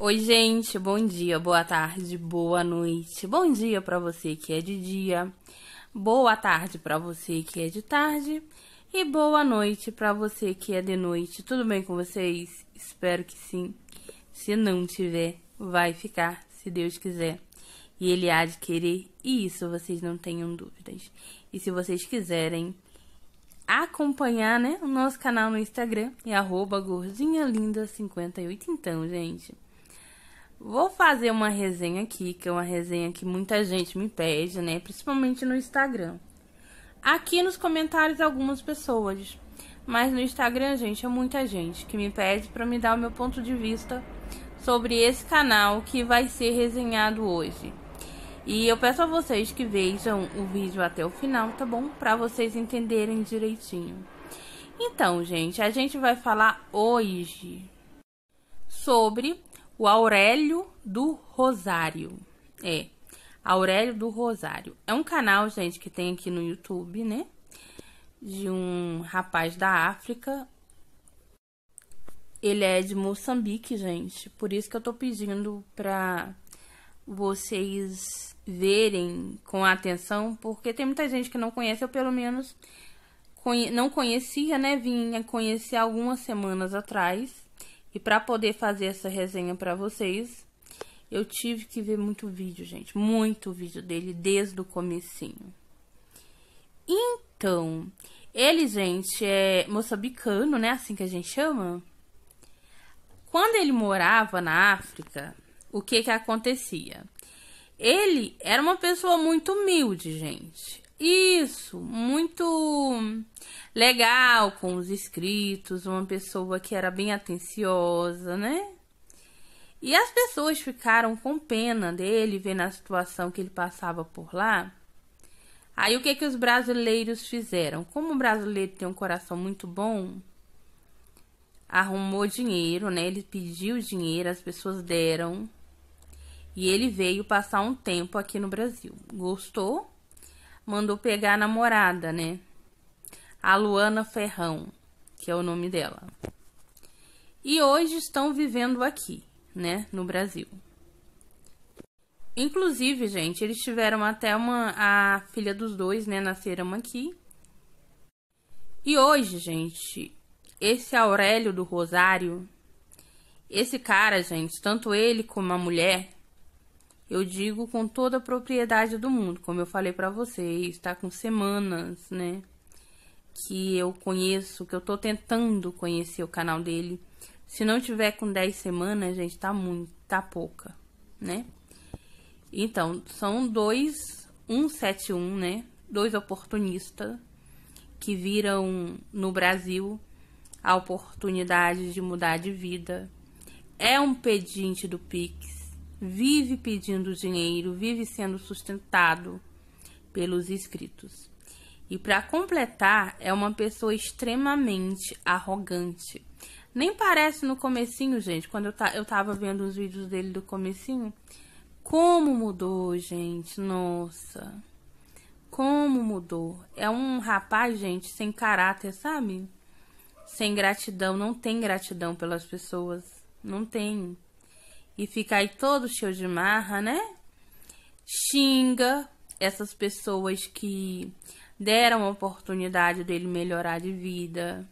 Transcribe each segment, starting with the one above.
Oi, gente, bom dia, boa tarde, boa noite. Bom dia para você que é de dia. Boa tarde para você que é de tarde e boa noite para você que é de noite. Tudo bem com vocês? Espero que sim. Se não tiver, vai ficar, se Deus quiser. E ele há de querer, e isso vocês não tenham dúvidas. E se vocês quiserem acompanhar, né, o nosso canal no Instagram é gordinhalinda58. Então, gente, Vou fazer uma resenha aqui, que é uma resenha que muita gente me pede, né? Principalmente no Instagram. Aqui nos comentários algumas pessoas, mas no Instagram, gente, é muita gente que me pede para me dar o meu ponto de vista sobre esse canal que vai ser resenhado hoje. E eu peço a vocês que vejam o vídeo até o final, tá bom? Para vocês entenderem direitinho. Então, gente, a gente vai falar hoje sobre o Aurélio do Rosário. É. Aurélio do Rosário. É um canal, gente, que tem aqui no YouTube, né? De um rapaz da África. Ele é de Moçambique, gente. Por isso que eu tô pedindo pra vocês verem com atenção, porque tem muita gente que não conhece, eu pelo menos conhe não conhecia, né? vinha conhecer algumas semanas atrás. E para poder fazer essa resenha para vocês, eu tive que ver muito vídeo, gente, muito vídeo dele desde o comecinho. Então, ele, gente, é moçambicano, né? Assim que a gente chama. Quando ele morava na África, o que que acontecia? Ele era uma pessoa muito humilde, gente. Isso, muito legal com os escritos, uma pessoa que era bem atenciosa, né? E as pessoas ficaram com pena dele, vendo a situação que ele passava por lá. Aí o que que os brasileiros fizeram? Como o brasileiro tem um coração muito bom, arrumou dinheiro, né? Ele pediu dinheiro, as pessoas deram. E ele veio passar um tempo aqui no Brasil. Gostou? mandou pegar a namorada, né? A Luana Ferrão, que é o nome dela. E hoje estão vivendo aqui, né, no Brasil. Inclusive, gente, eles tiveram até uma a filha dos dois, né, nasceram aqui. E hoje, gente, esse Aurélio do Rosário, esse cara, gente, tanto ele como a mulher, eu digo com toda a propriedade do mundo, como eu falei para vocês, está com semanas, né? Que eu conheço, que eu tô tentando conhecer o canal dele. Se não tiver com 10 semanas, gente, tá muito, tá pouca, né? Então, são dois 171, né? Dois oportunistas que viram no Brasil a oportunidade de mudar de vida. É um pedinte do Pix, vive pedindo dinheiro, vive sendo sustentado pelos escritos. E para completar, é uma pessoa extremamente arrogante. Nem parece no comecinho, gente, quando eu, eu tava vendo os vídeos dele do comecinho, como mudou, gente. Nossa. Como mudou. É um rapaz, gente, sem caráter, sabe? Sem gratidão, não tem gratidão pelas pessoas, não tem e aí todo cheio de marra, né? Xinga essas pessoas que deram a oportunidade dele melhorar de vida.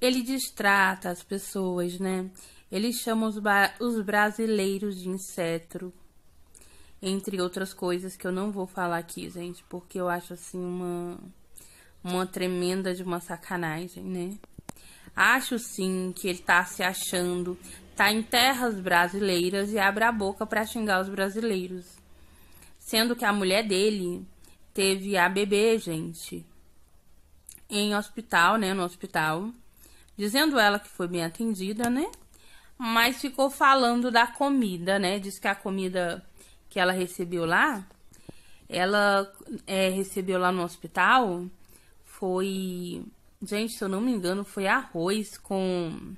Ele distrata as pessoas, né? Ele chama os, os brasileiros de inseto, entre outras coisas que eu não vou falar aqui, gente, porque eu acho assim uma uma tremenda de uma sacanagem, né? Acho sim que ele tá se achando tá em terras brasileiras e abre a boca para xingar os brasileiros. Sendo que a mulher dele teve a bebê, gente, em hospital, né, no hospital, dizendo ela que foi bem atendida, né? Mas ficou falando da comida, né? Diz que a comida que ela recebeu lá, ela é, recebeu lá no hospital, foi, gente, se eu não me engano, foi arroz com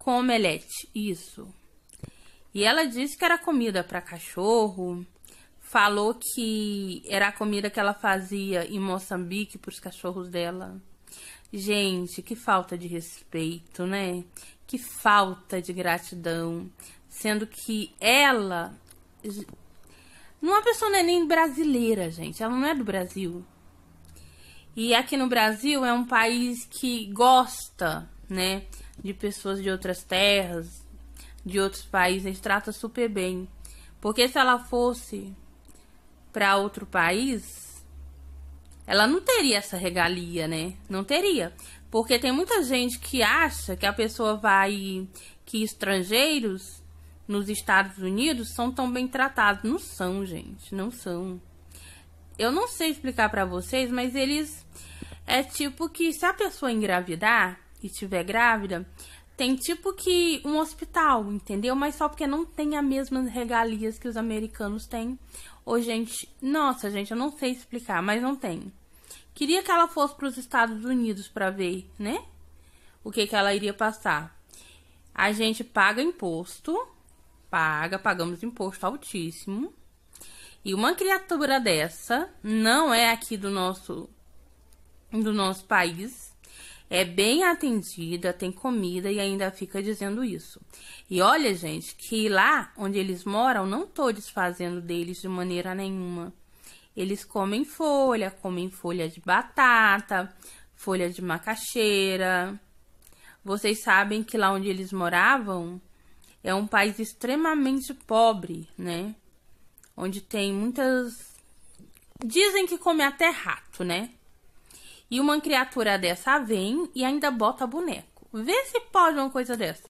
com omelete, isso. E ela disse que era comida para cachorro, falou que era a comida que ela fazia em Moçambique para os cachorros dela. Gente, que falta de respeito, né? Que falta de gratidão, sendo que ela uma pessoa não é nem brasileira, gente, ela não é do Brasil. E aqui no Brasil é um país que gosta, né, de pessoas de outras terras, de outros países, trata super bem. Porque se ela fosse para outro país, ela não teria essa regalia, né? Não teria. Porque tem muita gente que acha que a pessoa vai. que estrangeiros nos Estados Unidos são tão bem tratados. Não são, gente. Não são. Eu não sei explicar para vocês, mas eles. É tipo que se a pessoa engravidar, e estiver grávida, tem tipo que um hospital, entendeu? Mas só porque não tem as mesmas regalias que os americanos têm. Ou gente, nossa, gente, eu não sei explicar, mas não tem. Queria que ela fosse para os Estados Unidos para ver, né? O que que ela iria passar? A gente paga imposto, paga, pagamos imposto altíssimo. E uma criatura dessa não é aqui do nosso do nosso país é bem atendida, tem comida e ainda fica dizendo isso. E olha, gente, que lá onde eles moram, não tô desfazendo deles de maneira nenhuma. Eles comem folha, comem folha de batata, folha de macaxeira. Vocês sabem que lá onde eles moravam é um país extremamente pobre, né? Onde tem muitas. Dizem que come até rato, né? E uma criatura dessa vem e ainda bota boneco. Vê se pode uma coisa dessa.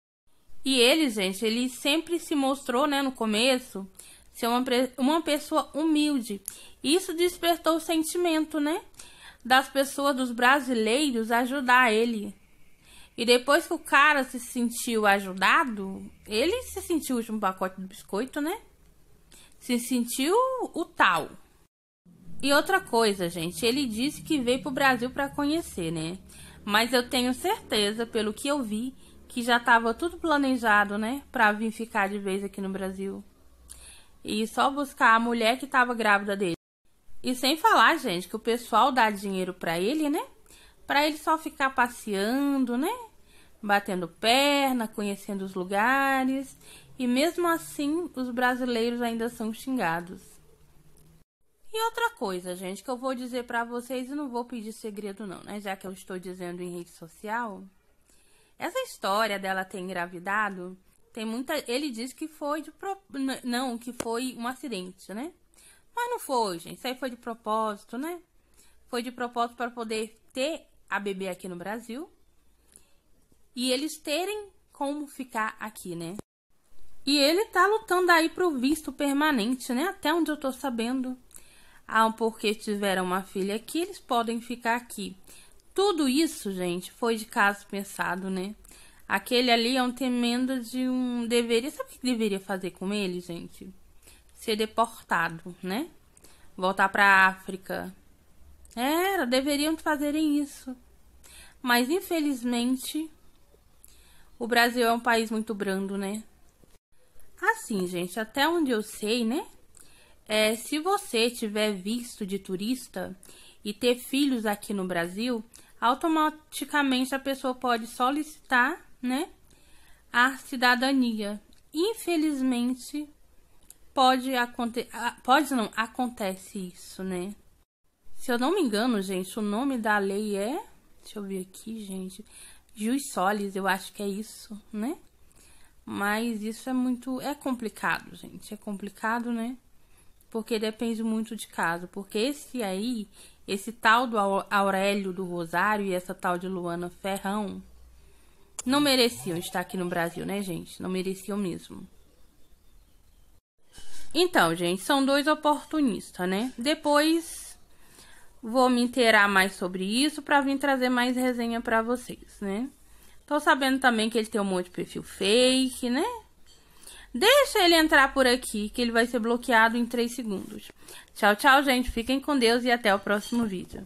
E ele, gente, ele sempre se mostrou, né, no começo, ser uma, uma pessoa humilde. Isso despertou o sentimento, né, das pessoas, dos brasileiros, ajudar ele. E depois que o cara se sentiu ajudado, ele se sentiu o último pacote do biscoito, né? Se sentiu o tal. E outra coisa, gente, ele disse que veio pro Brasil para conhecer, né? Mas eu tenho certeza, pelo que eu vi, que já estava tudo planejado, né, para vir ficar de vez aqui no Brasil. E só buscar a mulher que estava grávida dele. E sem falar, gente, que o pessoal dá dinheiro para ele, né? Para ele só ficar passeando, né? Batendo perna, conhecendo os lugares. E mesmo assim, os brasileiros ainda são xingados. E outra coisa, gente, que eu vou dizer para vocês e não vou pedir segredo não, né? Já que eu estou dizendo em rede social, essa história dela ter engravidado, tem muita, ele diz que foi de pro, não, que foi um acidente, né? Mas não foi, gente, isso aí foi de propósito, né? Foi de propósito para poder ter a bebê aqui no Brasil e eles terem como ficar aqui, né? E ele tá lutando aí pro visto permanente, né? Até onde eu tô sabendo. Ah, porque tiveram uma filha aqui, eles podem ficar aqui. Tudo isso, gente, foi de caso pensado, né? Aquele ali é um temendo de um deveria. Sabe o que deveria fazer com ele, gente? Ser deportado, né? Voltar pra África. Era, deveriam fazerem isso. Mas infelizmente, o Brasil é um país muito brando, né? Assim, gente, até onde eu sei, né? É, se você tiver visto de turista e ter filhos aqui no Brasil, automaticamente a pessoa pode solicitar, né, a cidadania. Infelizmente, pode acontecer, pode não, acontece isso, né? Se eu não me engano, gente, o nome da lei é, deixa eu ver aqui, gente, jus solis, eu acho que é isso, né? Mas isso é muito, é complicado, gente, é complicado, né? porque depende muito de caso. Porque esse aí, esse tal do Aurélio do Rosário e essa tal de Luana Ferrão, não mereciam estar aqui no Brasil, né, gente? Não mereciam mesmo. Então, gente, são dois oportunistas, né? Depois vou me inteirar mais sobre isso para vir trazer mais resenha para vocês, né? Tô sabendo também que ele tem um monte de perfil fake, né? Deixa ele entrar por aqui, que ele vai ser bloqueado em 3 segundos. Tchau, tchau, gente. Fiquem com Deus e até o próximo vídeo.